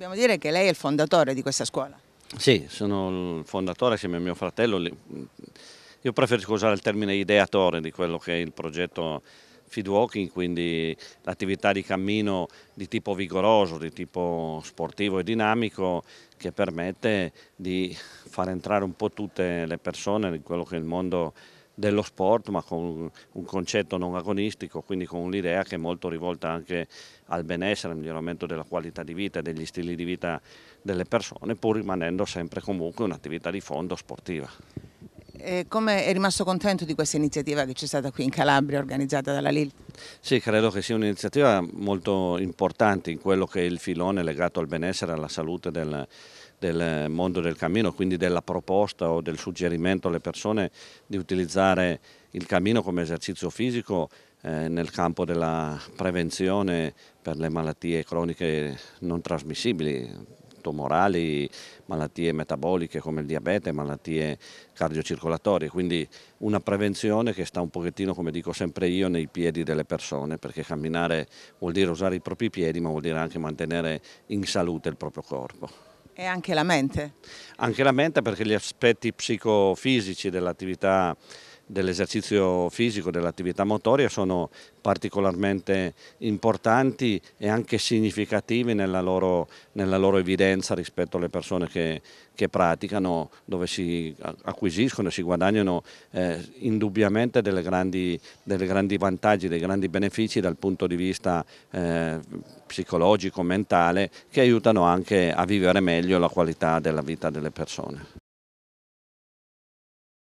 Dobbiamo dire che lei è il fondatore di questa scuola. Sì, sono il fondatore assieme a mio fratello. Io preferisco usare il termine ideatore di quello che è il progetto feed walking, quindi l'attività di cammino di tipo vigoroso, di tipo sportivo e dinamico che permette di far entrare un po' tutte le persone in quello che è il mondo dello sport ma con un concetto non agonistico, quindi con un'idea che è molto rivolta anche al benessere, al miglioramento della qualità di vita e degli stili di vita delle persone, pur rimanendo sempre comunque un'attività di fondo sportiva. E eh, come è rimasto contento di questa iniziativa che c'è stata qui in Calabria organizzata dalla LIL? Sì, credo che sia un'iniziativa molto importante in quello che è il filone legato al benessere e alla salute del, del mondo del cammino, quindi della proposta o del suggerimento alle persone di utilizzare il cammino come esercizio fisico eh, nel campo della prevenzione per le malattie croniche non trasmissibili, tumorali, malattie metaboliche come il diabete, malattie cardiocircolatorie, quindi una prevenzione che sta un pochettino, come dico sempre io, nei piedi delle persone, perché camminare vuol dire usare i propri piedi, ma vuol dire anche mantenere in salute il proprio corpo. E anche la mente? Anche la mente perché gli aspetti psicofisici dell'attività dell'esercizio fisico, dell'attività motoria sono particolarmente importanti e anche significativi nella loro, nella loro evidenza rispetto alle persone che, che, praticano, dove si acquisiscono e si guadagnano eh, indubbiamente delle grandi, delle grandi, vantaggi, dei grandi benefici dal punto di vista eh, psicologico, mentale, che aiutano anche a vivere meglio la qualità della vita delle persone.